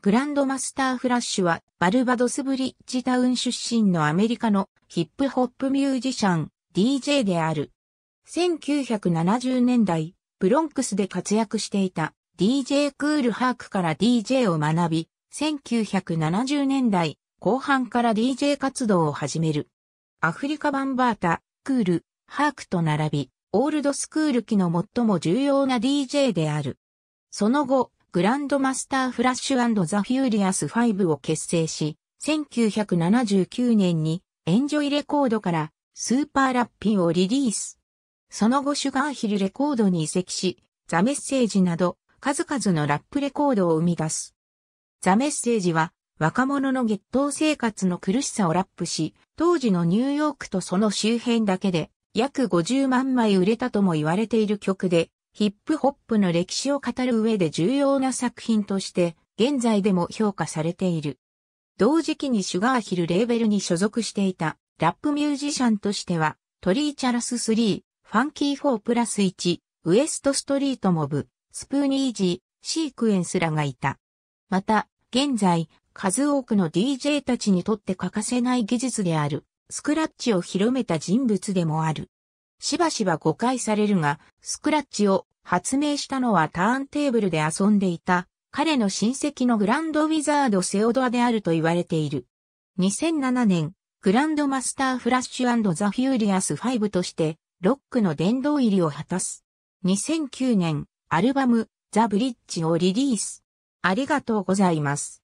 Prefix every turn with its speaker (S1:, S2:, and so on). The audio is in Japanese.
S1: グランドマスターフラッシュはバルバドスブリッジタウン出身のアメリカのヒップホップミュージシャン、DJ である。1970年代、ブロンクスで活躍していた DJ クールハークから DJ を学び、1970年代後半から DJ 活動を始める。アフリカ版バータ、クール、ハークと並び、オールドスクール期の最も重要な DJ である。その後、グランドマスターフラッシュザ・フューリアス5を結成し、1979年にエンジョイレコードからスーパーラッピンをリリース。その後シュガーヒルレコードに移籍し、ザ・メッセージなど数々のラップレコードを生み出す。ザ・メッセージは若者の月頭生活の苦しさをラップし、当時のニューヨークとその周辺だけで約50万枚売れたとも言われている曲で、ヒップホップの歴史を語る上で重要な作品として、現在でも評価されている。同時期にシュガーヒルレーベルに所属していた、ラップミュージシャンとしては、トリーチャラス3、ファンキー4プラス1、ウエストストリートモブ、スプーニージー、シークエンスらがいた。また、現在、数多くの DJ たちにとって欠かせない技術である、スクラッチを広めた人物でもある。しばしば誤解されるが、スクラッチを発明したのはターンテーブルで遊んでいた彼の親戚のグランドウィザードセオドアであると言われている。2007年、グランドマスターフラッシュザ・フューリアス5として、ロックの殿堂入りを果たす。2009年、アルバム、ザ・ブリッジをリリース。ありがとうござ
S2: います。